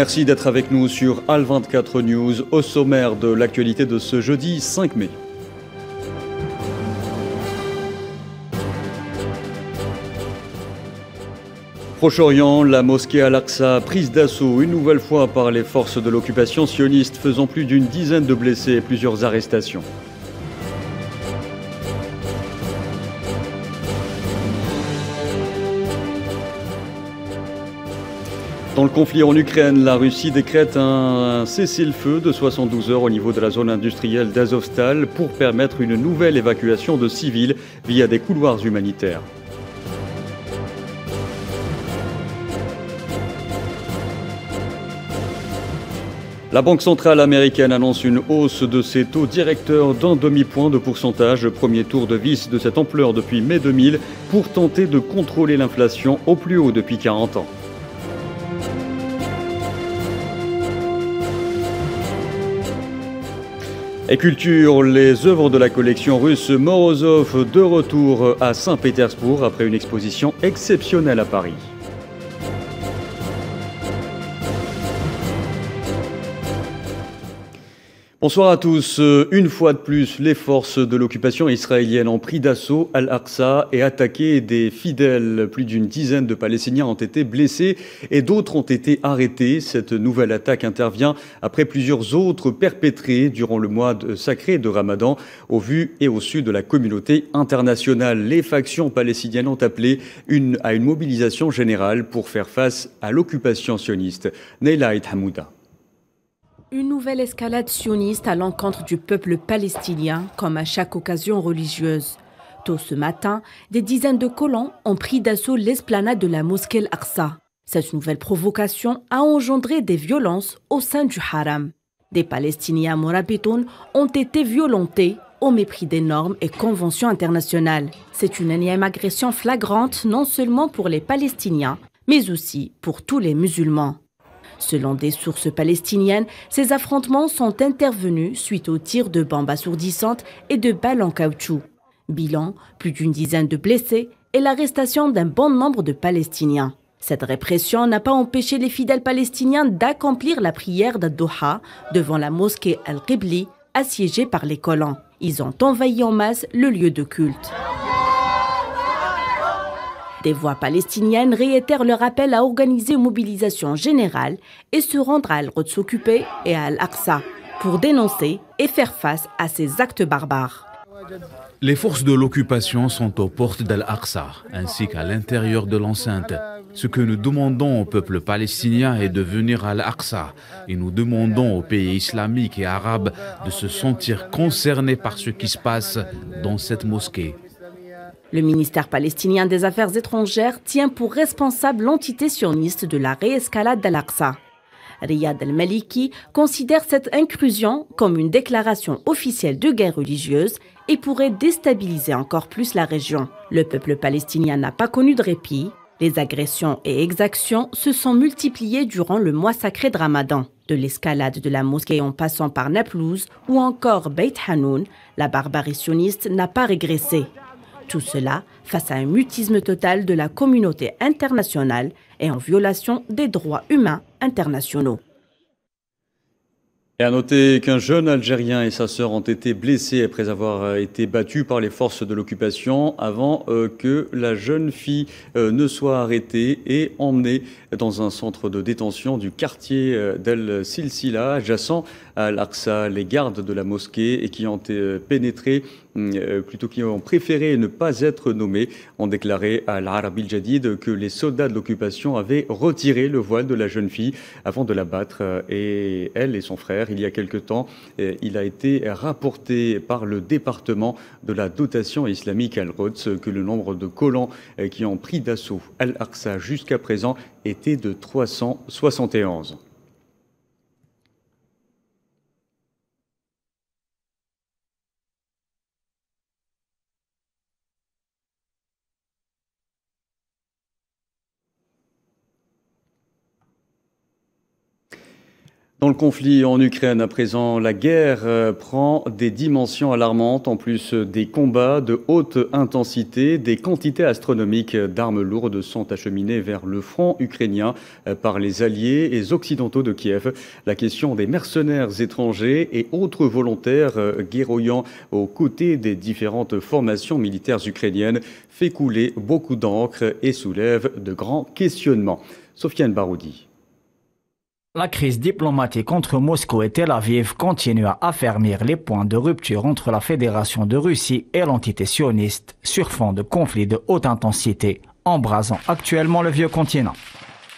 Merci d'être avec nous sur AL24 News, au sommaire de l'actualité de ce jeudi 5 mai. Proche-Orient, la mosquée Al-Aqsa prise d'assaut une nouvelle fois par les forces de l'occupation sioniste, faisant plus d'une dizaine de blessés et plusieurs arrestations. Dans le conflit en Ukraine, la Russie décrète un, cessez-le-feu de 72 heures au niveau de la zone industrielle d'Azovstal pour permettre une nouvelle évacuation de civils via des couloirs humanitaires. La Banque centrale américaine annonce une hausse de ses taux directeurs d'un demi-point de pourcentage, premier tour de vis de cette ampleur depuis mai 2000, pour tenter de contrôler l'inflation au plus haut depuis 40 ans. Et culture, les œuvres de la collection russe Morozov de retour à Saint-Pétersbourg après une exposition exceptionnelle à Paris. Bonsoir à tous. Euh, une fois de plus, les forces de l'occupation israélienne ont pris d'assaut Al-Aqsa et attaqué des fidèles. Plus d'une dizaine de Palestiniens ont été blessés et d'autres ont été arrêtés. Cette nouvelle attaque intervient après plusieurs autres perpétrées durant le mois sacré de Ramadan au vu et au su de la communauté internationale. Les factions palestiniennes ont appelé une, à une mobilisation générale pour faire face à l'occupation sioniste. Neila et Hamouda. Une nouvelle escalade sioniste à l'encontre du peuple palestinien, comme à chaque occasion religieuse. Tôt ce matin, des dizaines de colons ont pris d'assaut l'esplanade de la mosquée Al-Aqsa. Cette nouvelle provocation a engendré des violences au sein du haram. Des Palestiniens morabitoun ont été violentés au mépris des normes et conventions internationales. C'est une énième agression flagrante non seulement pour les Palestiniens, mais aussi pour tous les musulmans. Selon des sources palestiniennes, ces affrontements sont intervenus suite aux tirs de bombes assourdissantes et de balles en caoutchouc. Bilan, plus d'une dizaine de blessés et l'arrestation d'un bon nombre de Palestiniens. Cette répression n'a pas empêché les fidèles palestiniens d'accomplir la prière d'Ad-Doha devant la mosquée Al-Qibli, assiégée par les colons. Ils ont envahi en masse le lieu de culte. Des voix palestiniennes réitèrent leur appel à organiser une mobilisation générale et se rendre à al quds et à Al-Aqsa pour dénoncer et faire face à ces actes barbares. Les forces de l'occupation sont aux portes d'Al-Aqsa ainsi qu'à l'intérieur de l'enceinte. Ce que nous demandons au peuple palestinien est de venir à Al-Aqsa et nous demandons aux pays islamiques et arabes de se sentir concernés par ce qui se passe dans cette mosquée. Le ministère palestinien des Affaires étrangères tient pour responsable l'entité sioniste de la réescalade d'Al-Aqsa. Riyad al-Maliki considère cette inclusion comme une déclaration officielle de guerre religieuse et pourrait déstabiliser encore plus la région. Le peuple palestinien n'a pas connu de répit. Les agressions et exactions se sont multipliées durant le mois sacré de Ramadan. De l'escalade de la mosquée en passant par Naplouse ou encore Beit Hanoun, la barbarie sioniste n'a pas régressé tout cela face à un mutisme total de la communauté internationale et en violation des droits humains internationaux. Et à noter qu'un jeune Algérien et sa sœur ont été blessés après avoir euh, été battus par les forces de l'occupation avant euh, que la jeune fille euh, ne soit arrêtée et emmenée dans un centre de détention du quartier d'El Silsila, adjacent à l'Aqsa, les gardes de la mosquée, et qui ont pénétré Mm, euh, plutôt qu'ils ont préféré ne pas être nommés, ont déclaré à l'Arabil Jadid que les soldats de l'occupation avaient retiré le voile de la jeune fille avant de la battre. Euh, et elle et son frère, il y a quelque temps, euh, il a été rapporté par le département de la dotation islamique Al-Rods que le nombre de colons qui ont pris d'assaut Al-Aqsa jusqu'à présent était de 371. Dans le conflit en Ukraine, à présent, la guerre euh, prend des dimensions alarmantes, en plus euh, des combats de haute intensité, des quantités astronomiques d'armes lourdes sont acheminées vers le front ukrainien euh, par les alliés et occidentaux de Kiev. La question des mercenaires étrangers et autres volontaires guerroyant aux côtés des différentes formations militaires ukrainiennes fait couler beaucoup d'encre et soulève de grands questionnements. Sofiane Baroudi. La crise diplomatique entre Moscou et Tel Aviv continue à affermir les points de rupture entre la Fédération de Russie et l'entité sioniste sur fond de conflits de haute intensité, embrasant actuellement le vieux continent.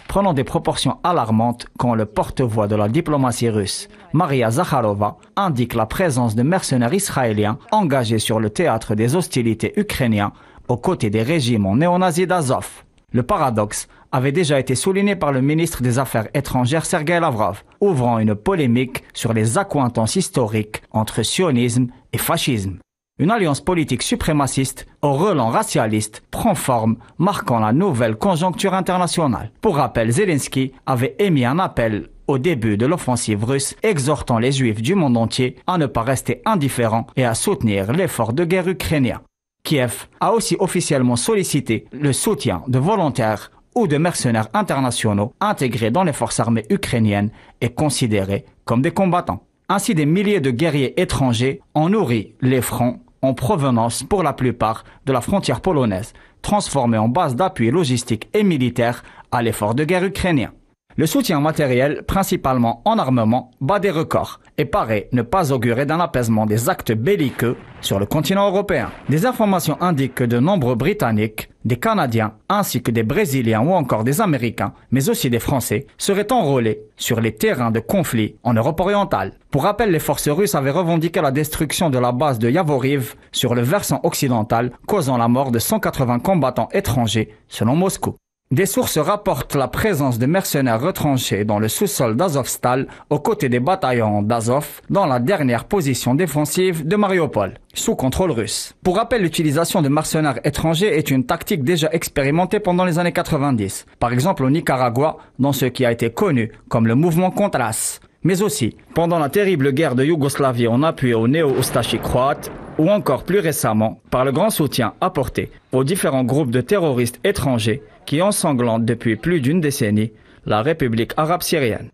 Prenant des proportions alarmantes quand le porte-voix de la diplomatie russe, Maria Zakharova, indique la présence de mercenaires israéliens engagés sur le théâtre des hostilités ukrainiens aux côtés des régimes néonazis d'Azov. Le paradoxe avait déjà été souligné par le ministre des Affaires étrangères Sergei Lavrov, ouvrant une polémique sur les accointances historiques entre sionisme et fascisme. Une alliance politique suprémaciste au relent racialiste prend forme, marquant la nouvelle conjoncture internationale. Pour rappel, Zelensky avait émis un appel au début de l'offensive russe, exhortant les juifs du monde entier à ne pas rester indifférents et à soutenir l'effort de guerre ukrainien. Kiev a aussi officiellement sollicité le soutien de volontaires ou de mercenaires internationaux intégrés dans les forces armées ukrainiennes et considérés comme des combattants. Ainsi, des milliers de guerriers étrangers ont nourri les fronts en provenance pour la plupart de la frontière polonaise, transformés en base d'appui logistique et militaire à l'effort de guerre ukrainien. Le soutien matériel, principalement en armement, bat des records et paraît ne pas augurer d'un apaisement des actes belliqueux sur le continent européen. Des informations indiquent que de nombreux Britanniques, des Canadiens, ainsi que des Brésiliens ou encore des Américains, mais aussi des Français, seraient enrôlés sur les terrains de conflit en Europe orientale. Pour rappel, les forces russes avaient revendiqué la destruction de la base de Yavoriv sur le versant occidental, causant la mort de 180 combattants étrangers, selon Moscou. Des sources rapportent la présence de mercenaires retranchés dans le sous-sol d'Azovstal aux côtés des bataillons d'Azov dans la dernière position défensive de Mariupol, sous contrôle russe. Pour rappel, l'utilisation de mercenaires étrangers est une tactique déjà expérimentée pendant les années 90, par exemple au Nicaragua, dans ce qui a été connu comme le mouvement Contras, mais aussi pendant la terrible guerre de Yougoslavie en appui aux néo-oustachis croates, ou encore plus récemment par le grand soutien apporté aux différents groupes de terroristes étrangers qui ensanglantent depuis plus d'une décennie la République arabe syrienne.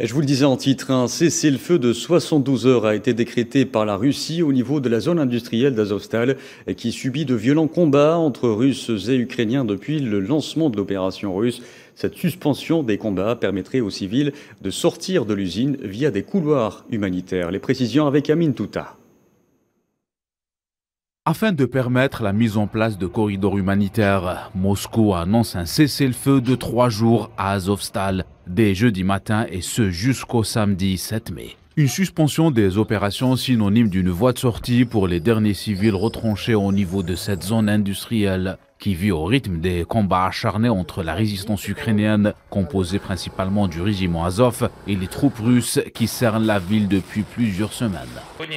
Je vous le disais en titre, un cessez-le-feu de 72 heures a été décrété par la Russie au niveau de la zone industrielle d'Azovstal, qui subit de violents combats entre Russes et Ukrainiens depuis le lancement de l'opération russe. Cette suspension des combats permettrait aux civils de sortir de l'usine via des couloirs humanitaires. Les précisions avec Amin Touta. Afin de permettre la mise en place de corridors humanitaires, Moscou annonce un cessez-le-feu de trois jours à Azovstal dès jeudi matin et ce jusqu'au samedi 7 mai. Une suspension des opérations synonyme d'une voie de sortie pour les derniers civils retranchés au niveau de cette zone industrielle qui vit au rythme des combats acharnés entre la résistance ukrainienne, composée principalement du régiment Azov, et les troupes russes qui cernent la ville depuis plusieurs semaines.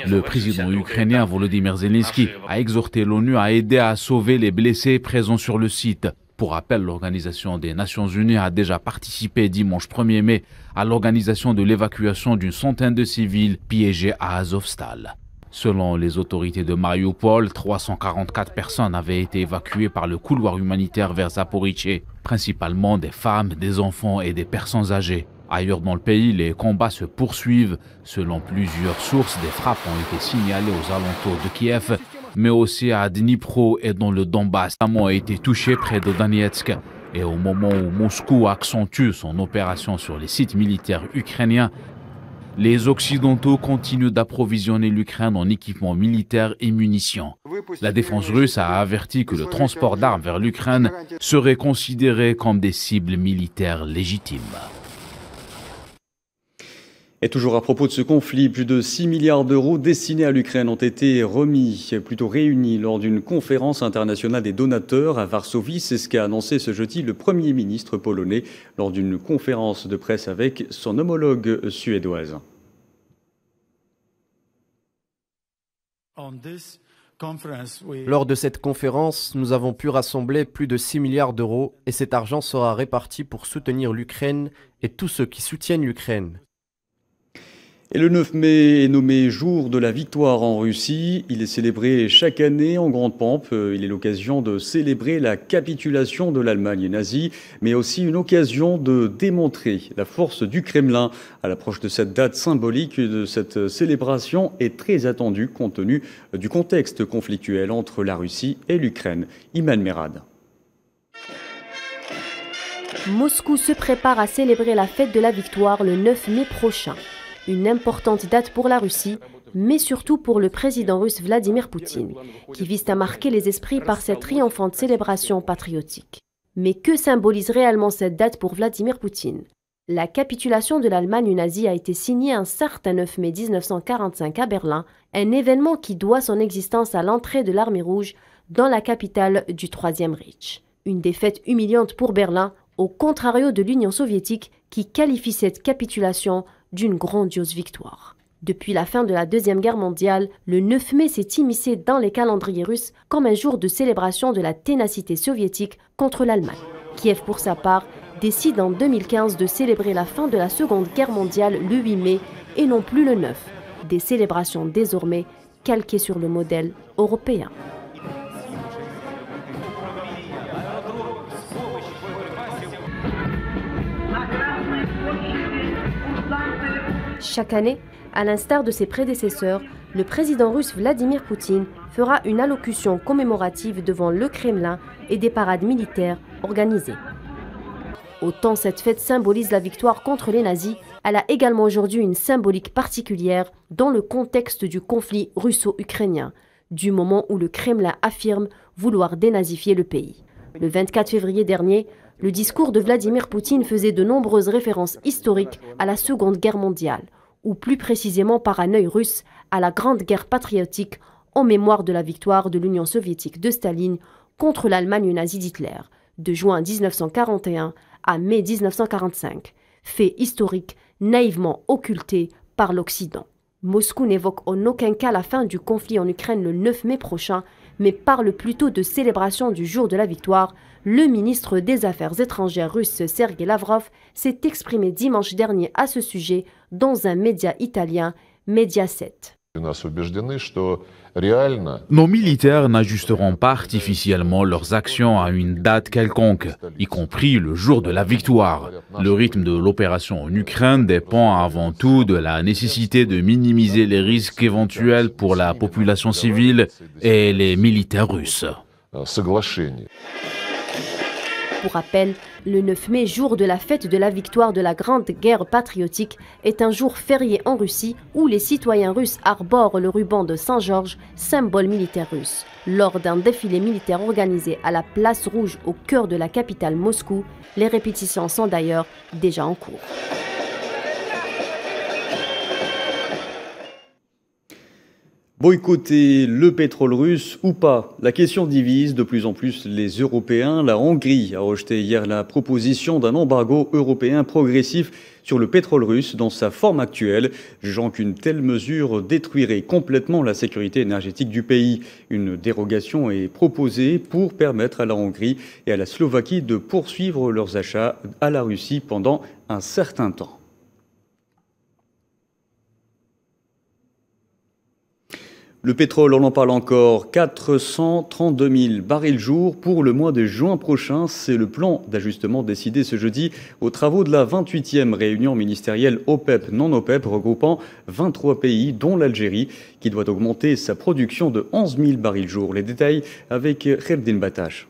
Le président ukrainien Volodymyr Zelensky a exhorté l'ONU à aider à sauver les blessés présents sur le site. Pour rappel, l'Organisation des Nations Unies a déjà participé dimanche 1er mai à l'organisation de l'évacuation d'une centaine de civils piégés à Azovstal. Selon les autorités de Mariupol, 344 personnes avaient été évacuées par le couloir humanitaire vers Zaporizhzhia, principalement des femmes, des enfants et des personnes âgées. Ailleurs dans le pays, les combats se poursuivent. Selon plusieurs sources, des frappes ont été signalées aux alentours de Kiev, mais aussi à Dnipro et dans le Donbass. Notamment a été touché près de Donetsk. Et au moment où Moscou accentue son opération sur les sites militaires ukrainiens, les Occidentaux continuent d'approvisionner l'Ukraine en équipements militaires et munitions. La défense russe a averti que le transport d'armes vers l'Ukraine serait considéré comme des cibles militaires légitimes. Et toujours à propos de ce conflit, plus de 6 milliards d'euros destinés à l'Ukraine ont été remis, plutôt réunis, lors d'une conférence internationale des donateurs à Varsovie. C'est ce qu'a annoncé ce jeudi le Premier ministre polonais lors d'une conférence de presse avec son homologue suédoise. Lors de cette conférence, nous avons pu rassembler plus de 6 milliards d'euros et cet argent sera réparti pour soutenir l'Ukraine et tous ceux qui soutiennent l'Ukraine. Et le 9 mai est nommé jour de la victoire en Russie. Il est célébré chaque année en grande pompe. Euh, il est l'occasion de célébrer la capitulation de l'Allemagne nazie, mais aussi une occasion de démontrer la force du Kremlin. À l'approche de cette date symbolique, de cette célébration est très attendue compte tenu euh, du contexte conflictuel entre la Russie et l'Ukraine. Iman Merad. Moscou se prépare à célébrer la fête de la victoire le 9 mai prochain une importante date pour la Russie, mais surtout pour le président russe Vladimir Poutine, qui vise à marquer les esprits par cette triomphante célébration patriotique. Mais que symbolise réellement cette date pour Vladimir Poutine La capitulation de l'Allemagne nazie a été signée un certain 9 mai 1945 à Berlin, un événement qui doit son existence à l'entrée de l'armée rouge dans la capitale du Troisième Reich. Une défaite humiliante pour Berlin, au contrario de l'Union soviétique qui qualifie cette capitulation d'une grandiose victoire. Depuis la fin de la Deuxième Guerre mondiale, le 9 mai s'est immiscé dans les calendriers russes comme un jour de célébration de la ténacité soviétique contre l'Allemagne. Kiev, pour sa part, décide en 2015 de célébrer la fin de la Seconde Guerre mondiale le 8 mai et non plus le 9. Des célébrations désormais calquées sur le modèle européen. Chaque année, à l'instar de ses prédécesseurs, le président russe Vladimir Poutine fera une allocution commémorative devant le Kremlin et des parades militaires organisées. Autant cette fête symbolise la victoire contre les nazis, elle a également aujourd'hui une symbolique particulière dans le contexte du conflit russo-ukrainien, du moment où le Kremlin affirme vouloir dénazifier le pays. Le 24 février dernier, le discours de Vladimir Poutine faisait de nombreuses références historiques à la Seconde Guerre mondiale, ou plus précisément par un russe à la Grande Guerre patriotique en mémoire de la victoire de l'Union soviétique de Staline contre l'Allemagne nazie d'Hitler, de juin 1941 à mai 1945, fait historique naïvement occulté par l'Occident. Moscou n'évoque en aucun cas la fin du conflit en Ukraine le 9 mai prochain, mais parle plutôt de célébration du jour de la victoire, le ministre des Affaires étrangères russe Sergei Lavrov s'est exprimé dimanche dernier à ce sujet dans un média italien, Mediaset. Nos militaires n'ajusteront pas artificiellement leurs actions à une date quelconque, y compris le jour de la victoire. Le rythme de l'opération en Ukraine dépend avant tout de la nécessité de minimiser les risques éventuels pour la population civile et les militaires russes. Pour rappel, le 9 mai, jour de la fête de la victoire de la Grande Guerre patriotique, est un jour férié en Russie où les citoyens russes arborent le ruban de Saint-Georges, symbole militaire russe. Lors d'un défilé militaire organisé à la Place Rouge au cœur de la capitale Moscou, les répétitions sont d'ailleurs déjà en cours. Boycotter le pétrole russe ou pas La question divise de plus en plus les Européens. La Hongrie a rejeté hier la proposition d'un embargo européen progressif sur le pétrole russe dans sa forme actuelle, jugeant qu'une telle mesure détruirait complètement la sécurité énergétique du pays. Une dérogation est proposée pour permettre à la Hongrie et à la Slovaquie de poursuivre leurs achats à la Russie pendant un certain temps. Le pétrole, on en parle encore, 432 000 barils jour pour le mois de juin prochain. C'est le plan d'ajustement décidé ce jeudi aux travaux de la 28e réunion ministérielle OPEP e non OPEP e regroupant 23 pays dont l'Algérie qui doit augmenter sa production de 11 000 barils jour. Les détails avec Kherdin Batache.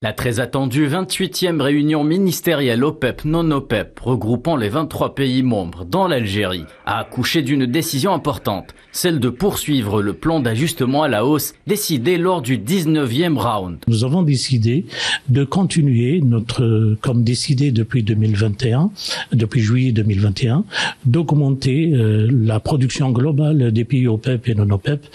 La très attendue 28e réunion ministérielle OPEP-non-OPEP, e regroupant les 23 pays membres dans l'Algérie, a accouché d'une décision importante, celle de poursuivre le plan d'ajustement à la hausse décidé lors du 19e round. Nous avons décidé de continuer notre, comme décidé depuis 2021, depuis juillet 2021, d'augmenter euh, la production globale des pays OPEP e et non-OPEP e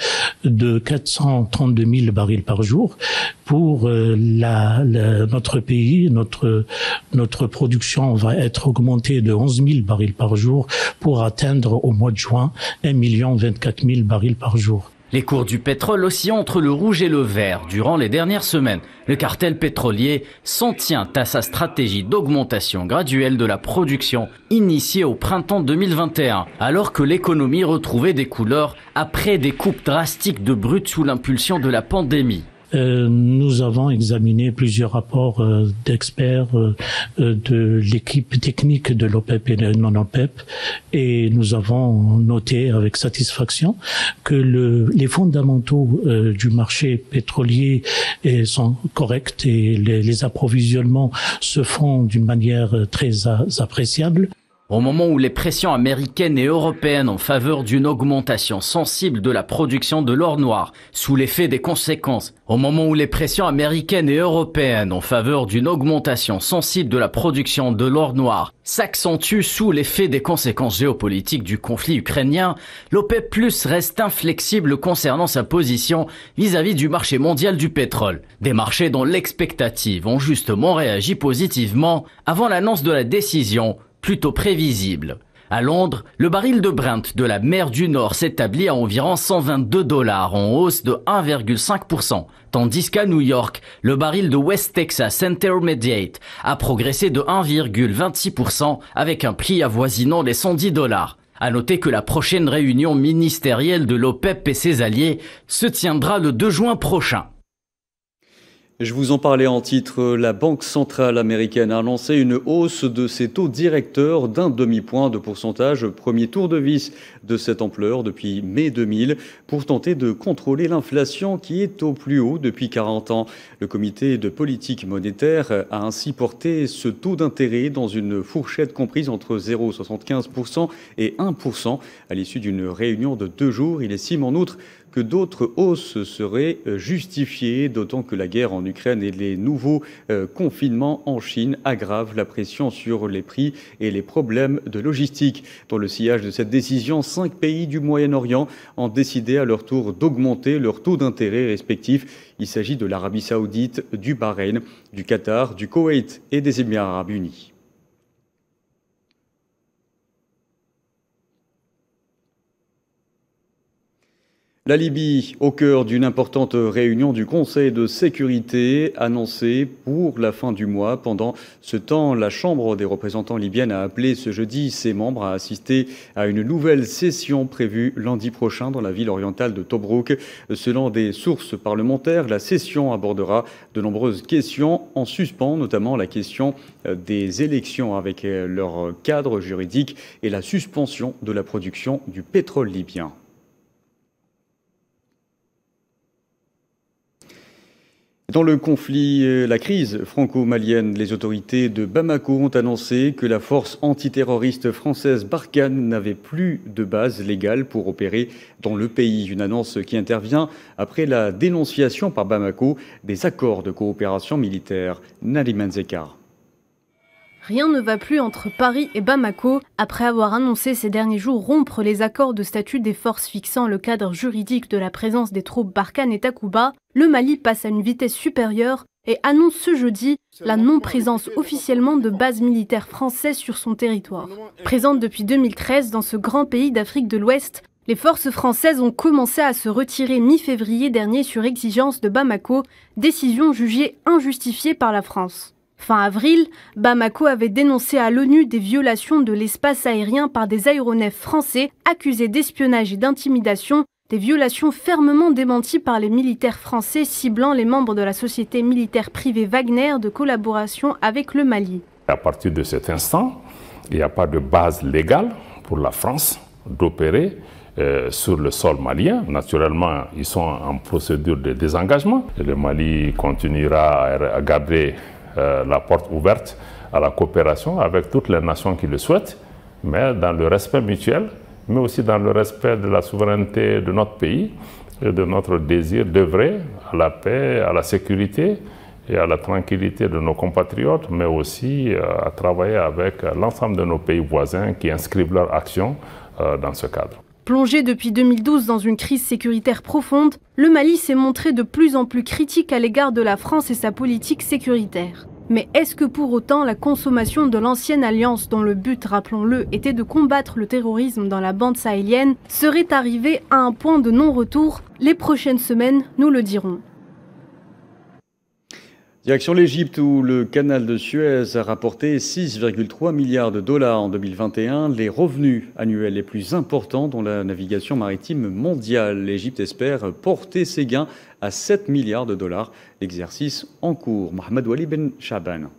de 432 000 barils par jour pour euh, la notre pays, notre, notre production va être augmentée de 11 000 barils par jour pour atteindre au mois de juin 1 24 000 barils par jour. Les cours du pétrole oscillent entre le rouge et le vert durant les dernières semaines. Le cartel pétrolier s'en tient à sa stratégie d'augmentation graduelle de la production initiée au printemps 2021, alors que l'économie retrouvait des couleurs après des coupes drastiques de brut sous l'impulsion de la pandémie. Euh, nous avons examiné plusieurs rapports euh, d'experts euh, de l'équipe technique de l'OPEP et de et nous avons noté avec satisfaction que les fondamentaux du marché pétrolier sont corrects et les approvisionnements se font d'une manière très appréciable. Au moment où les pressions américaines et européennes en faveur d'une augmentation sensible de la production de l'or noir, sous l'effet des conséquences, au moment où les pressions américaines et européennes en faveur d'une augmentation sensible de la production de l'or noir s'accentuent sous l'effet des conséquences géopolitiques du conflit ukrainien, l'OPEP reste inflexible concernant sa position vis-à-vis -vis du marché mondial du pétrole, des marchés dont l'expectative ont justement réagi positivement avant l'annonce de la décision plutôt prévisible. À Londres, le baril de Brent de la mer du Nord s'établit à environ 122 dollars, en hausse de 1,5%, tandis qu'à New York, le baril de West Texas Intermediate a progressé de 1,26% avec un prix avoisinant les 110 dollars. À noter que la prochaine réunion ministérielle de l'OPEP et ses alliés se tiendra le 2 juin prochain. Je vous en parlais en titre, la Banque centrale américaine a lancé une hausse de ses taux directeurs d'un demi-point de pourcentage, premier tour de vis de cette ampleur depuis mai 2000, pour tenter de contrôler l'inflation qui est au plus haut depuis 40 ans. Le comité de politique monétaire a ainsi porté ce taux d'intérêt dans une fourchette comprise entre 0,75% et 1% à l'issue d'une réunion de deux jours. Il estime en outre que d'autres hausses seraient euh, justifiées, d'autant que la guerre en Ukraine et les nouveaux euh, confinements en Chine aggravent la pression sur les prix et les problèmes de logistique. Dans le sillage de cette décision, cinq pays du Moyen-Orient ont décidé à leur tour d'augmenter leurs taux d'intérêt respectifs. Il s'agit de l'Arabie saoudite, du Bahreïn, du Qatar, du Koweït et des Émirats arabes unis. La Libye, au cœur d'une importante réunion du Conseil de sécurité annoncée pour la fin du mois. Pendant ce temps, la Chambre des représentants libyenne a appelé ce jeudi ses membres à assister à une nouvelle session prévue lundi prochain dans la ville orientale de Tobruk. Selon des sources parlementaires, la session abordera de nombreuses questions en suspens, notamment la question euh, des élections avec euh, leur cadre juridique et la suspension de la production du pétrole libyen. Dans le conflit, euh, la crise franco-malienne, les autorités de Bamako ont annoncé que la force antiterroriste française Barkhane n'avait plus de base légale pour opérer dans le pays. Une annonce qui intervient après la dénonciation par Bamako des accords de coopération militaire. Naliman Rien ne va plus entre Paris et Bamako. Après avoir annoncé ces derniers jours rompre les accords de statut des forces fixant le cadre juridique de la présence des troupes Barkhane et Takuba, le Mali passe à une vitesse supérieure et annonce ce jeudi la non-présence officiellement de bases militaires françaises sur son territoire. Présentes depuis 2013 dans ce grand pays d'Afrique de l'Ouest, les forces françaises ont commencé à se retirer mi-février dernier sur exigence de Bamako, décision jugée injustifiée par la France. Fin avril, Bamako avait dénoncé à l'ONU des violations de l'espace aérien par des aéronefs français accusés d'espionnage et d'intimidation, des violations fermement démenties par les militaires français ciblant les membres de la société militaire privée Wagner de collaboration avec le Mali. À partir de cet instant, il n'y a pas de base légale pour la France d'opérer euh, sur le sol malien. Naturellement, ils sont en procédure de désengagement. Et le Mali continuera à garder euh, la porte ouverte à la coopération avec toutes les nations qui le souhaitent, mais dans le respect mutuel, mais aussi dans le respect de la souveraineté de notre pays et de notre désir d'œuvrer à la paix, à la sécurité et à la tranquillité de nos compatriotes, mais aussi euh, à travailler avec euh, l'ensemble de nos pays voisins qui inscrivent leur action dans ce cadre. Plongé depuis 2012 dans une crise sécuritaire profonde, le Mali s'est montré de plus en plus critique à l'égard de la France et sa politique sécuritaire. Mais est-ce que pour autant la consommation de l'ancienne alliance dont le but, rappelons-le, était de combattre le terrorisme dans la bande sahélienne, serait arrivée à un point de non-retour Les prochaines semaines nous le dirons. Direction l'Égypte où le canal de Suez a rapporté 6,3 milliards de dollars en 2021, les revenus annuels les plus importants dans la navigation maritime mondiale. L'Égypte espère porter ses gains à 7 milliards de dollars, l'exercice en cours. Mohamed Wali Ben Chaban.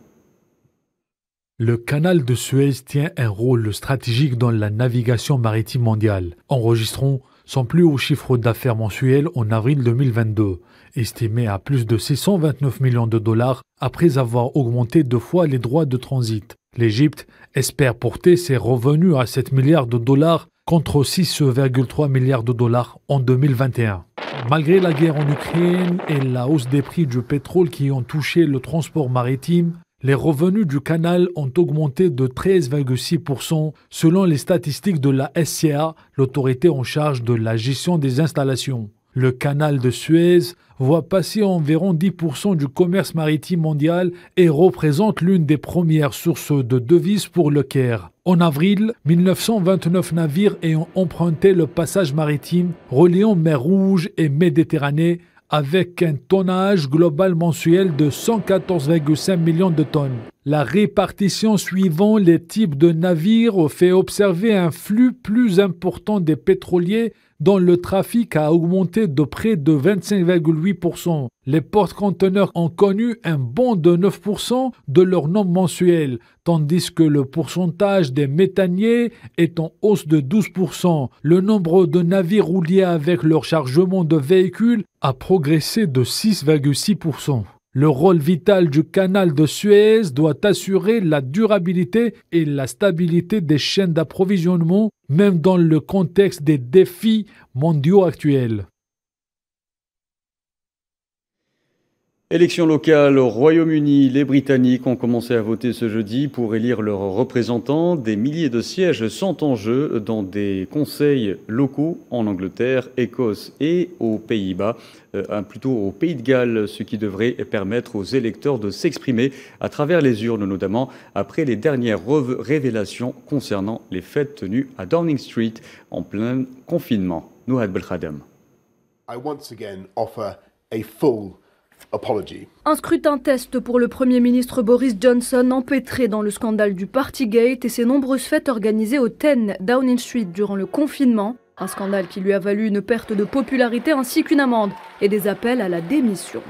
Le canal de Suez tient un rôle stratégique dans la navigation maritime mondiale, Enregistrons son plus haut chiffre d'affaires mensuel en avril 2022 estimé à plus de 629 millions de dollars après avoir augmenté deux fois les droits de transit. L'Égypte espère porter ses revenus à 7 milliards de dollars contre 6,3 milliards de dollars en 2021. Malgré la guerre en Ukraine et la hausse des prix du pétrole qui ont touché le transport maritime, les revenus du canal ont augmenté de 13,6% selon les statistiques de la SCA, l'autorité en charge de la gestion des installations. Le canal de Suez voit passer environ 10% du commerce maritime mondial et représente l'une des premières sources de devises pour le Caire. En avril, 1929 navires ayant emprunté le passage maritime reliant mer Rouge et Méditerranée avec un tonnage global mensuel de 114,5 millions de tonnes. La répartition suivant les types de navires fait observer un flux plus important des pétroliers dont le trafic a augmenté de près de 25,8%. Les porte-conteneurs ont connu un bond de 9% de leur nombre mensuel, tandis que le pourcentage des méthaniers est en hausse de 12%. Le nombre de navires rouliers avec leur chargement de véhicules a progressé de 6,6%. Le rôle vital du canal de Suez doit assurer la durabilité et la stabilité des chaînes d'approvisionnement, même dans le contexte des défis mondiaux actuels. Élections locales au Royaume-Uni, les Britanniques ont commencé à voter ce jeudi pour élire leurs représentants. Des milliers de sièges sont en jeu dans des conseils locaux en Angleterre, Écosse et aux Pays-Bas, euh, plutôt au Pays de Galles, ce qui devrait permettre aux électeurs de s'exprimer à travers les urnes, notamment après les dernières révélations concernant les fêtes tenues à Downing Street en plein confinement. Nouad Belkhadem. Un scrutin test pour le Premier ministre Boris Johnson, empêtré dans le scandale du Partygate et ses nombreuses fêtes organisées au 10 Downing Street durant le confinement. Un scandale qui lui a valu une perte de popularité ainsi qu'une amende et des appels à la démission.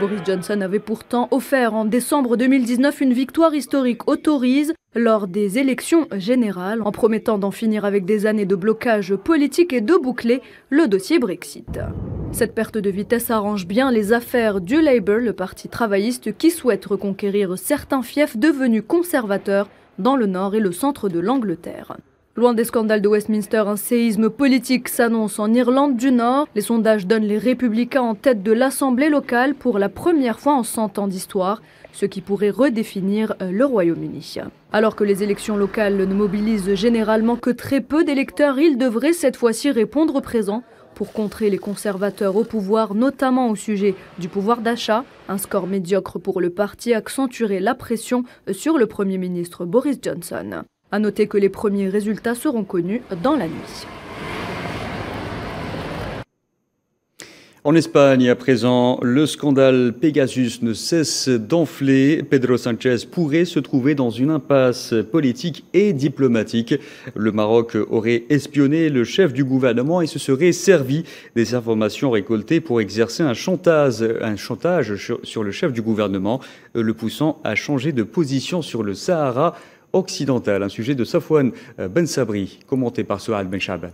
Boris Johnson avait pourtant offert en décembre 2019 une victoire historique autorise lors des élections générales en promettant d'en finir avec des années de blocage politique et de boucler le dossier Brexit. Cette perte de vitesse arrange bien les affaires du Labour, le parti travailliste qui souhaite reconquérir certains fiefs devenus conservateurs dans le nord et le centre de l'Angleterre. Loin des scandales de Westminster, un séisme politique s'annonce en Irlande du Nord. Les sondages donnent les républicains en tête de l'Assemblée locale pour la première fois en 100 ans d'histoire ce qui pourrait redéfinir euh, le Royaume-Uni. Alors que les élections locales ne mobilisent généralement que très peu d'électeurs, ils devraient cette fois-ci répondre présent pour contrer les conservateurs au pouvoir, notamment au sujet du pouvoir d'achat. Un score médiocre pour le parti accentuerait la pression euh, sur le Premier ministre Boris Johnson. À noter que les premiers résultats seront connus dans la nuit. En Espagne, à présent, le scandale Pegasus ne cesse d'enfler. Pedro Sanchez pourrait se trouver dans une impasse politique et diplomatique. Le Maroc aurait espionné le chef du gouvernement et se serait servi des informations récoltées pour exercer un chantage, sur le chef du gouvernement, euh, le poussant à changer de position sur le Sahara occidental. Un sujet de Safwan euh, Ben Sabri, commenté par Sohal Ben Chaban.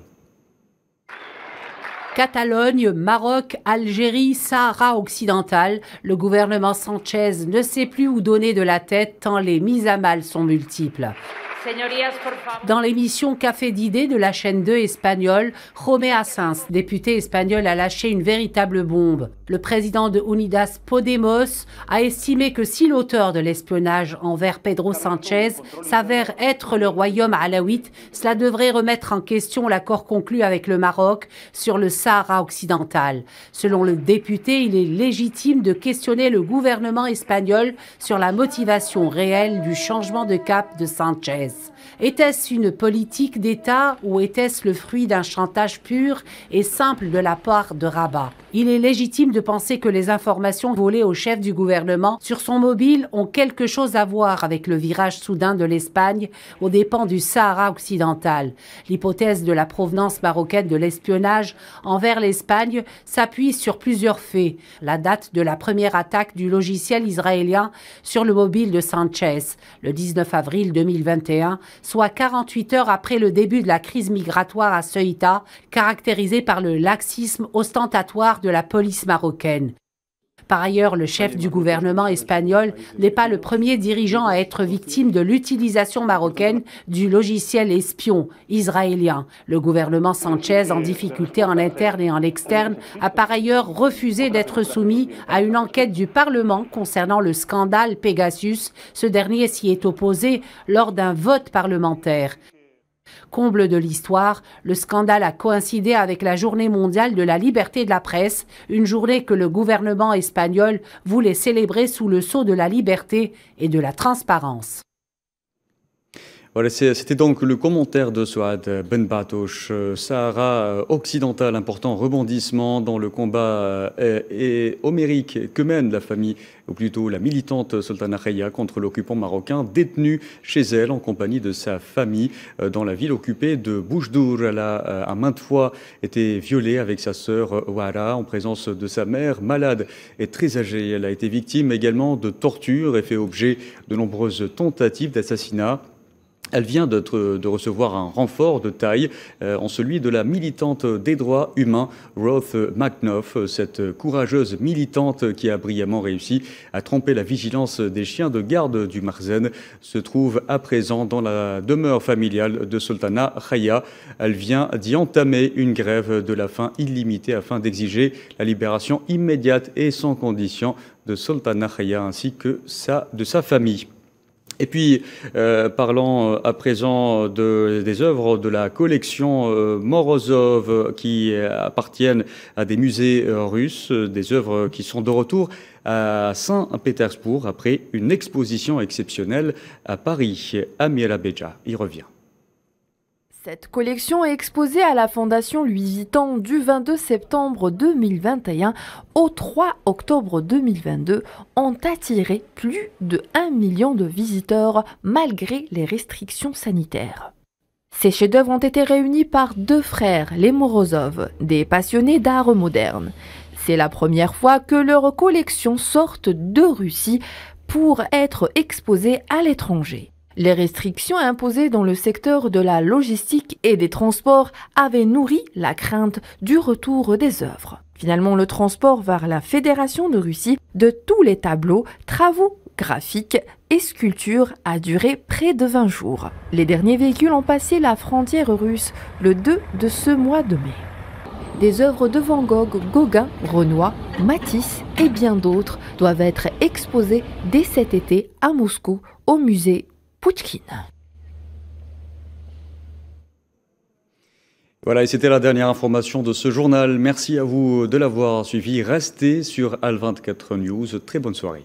Catalogne, Maroc, Algérie, Sahara occidental, le gouvernement Sanchez ne sait plus où donner de la tête tant les mises à mal sont multiples. Dans l'émission Café d'idées de la chaîne 2 espagnole, Romé Assens, député espagnol, a lâché une véritable bombe. Le président de Unidas Podemos a estimé que si l'auteur de l'espionnage envers Pedro Sanchez s'avère être le royaume alaouite, cela devrait remettre en question l'accord conclu avec le Maroc sur le Sahara occidental. Selon le député, il est légitime de questionner le gouvernement espagnol sur la motivation réelle du changement de cap de Sanchez. Était-ce une politique d'État ou était-ce le fruit d'un chantage pur et simple de la part de Rabat Il est légitime de penser que les informations volées au chef du gouvernement sur son mobile ont quelque chose à voir avec le virage soudain de l'Espagne aux dépens du Sahara occidental. L'hypothèse de la provenance marocaine de l'espionnage envers l'Espagne s'appuie sur plusieurs faits. La date de la première attaque du logiciel israélien sur le mobile de Sanchez, le 19 avril 2021, soit 48 heures après le début de la crise migratoire à Ceuta, caractérisée par le laxisme ostentatoire de la police marocaine. Par ailleurs, le chef du gouvernement espagnol n'est pas le premier dirigeant à être victime de l'utilisation marocaine du logiciel espion israélien. Le gouvernement Sanchez, en difficulté en interne et en externe, a par ailleurs refusé d'être soumis à une enquête du Parlement concernant le scandale Pegasus. Ce dernier s'y est opposé lors d'un vote parlementaire. Comble de l'histoire, le scandale a coïncidé avec la journée mondiale de la liberté de la presse, une journée que le gouvernement espagnol voulait célébrer sous le sceau de la liberté et de la transparence. Voilà, c'était donc le commentaire de Souad Batouch. Euh, Sahara euh, occidentale, important rebondissement dans le combat euh, et homérique que mène la famille, ou plutôt la militante Sultana Khaya contre l'occupant marocain, détenu chez elle en compagnie de sa famille dans la ville occupée de Boujdour. Elle a à maintes fois été violée avec sa sœur Ouara en présence de sa mère, malade et très âgée. Elle a été victime également de tortures et fait objet de nombreuses tentatives d'assassinat. Elle vient euh, de, recevoir un renfort de taille euh, en celui de la militante des droits humains, Roth Macnoff, cette courageuse militante qui a brillamment réussi à tromper la vigilance des chiens de garde du Marzen, se trouve à présent dans la demeure familiale de Sultana Khaya. Elle vient d'y entamer une grève de la faim illimitée afin d'exiger la libération immédiate et sans condition de Sultana Khaya ainsi que de sa famille. Et puis, euh, parlons euh, à présent de, des œuvres de la collection euh, Morozov qui appartiennent à des musées russes, des œuvres qui sont de retour à Saint-Pétersbourg après une exposition exceptionnelle à Paris. Amiela Beja y revient. Cette collection est exposée à la Fondation Louis Vuitton du 22 septembre 2021 au 3 octobre 2022 ont attiré plus de 1 million de visiteurs malgré les restrictions sanitaires. Ces chefs-d'œuvre ont été réunis par deux frères, les Morozov, des passionnés d'art moderne. C'est la première fois que leur collection sortent de Russie pour être exposée à l'étranger. Les restrictions imposées dans le secteur de la logistique et des transports avaient nourri la crainte du retour des œuvres. Finalement, le transport vers la Fédération de Russie de tous les tableaux, travaux graphiques et sculptures a duré près de 20 jours. Les derniers véhicules ont passé la frontière russe le 2 de ce mois de mai. Des œuvres de Van Gogh, Gauguin, Renoir, Matisse et bien d'autres doivent être exposées dès cet été à Moscou au musée voilà, et c'était la dernière information de ce journal. Merci à vous de l'avoir suivi. Restez sur Al24 News. Très bonne soirée.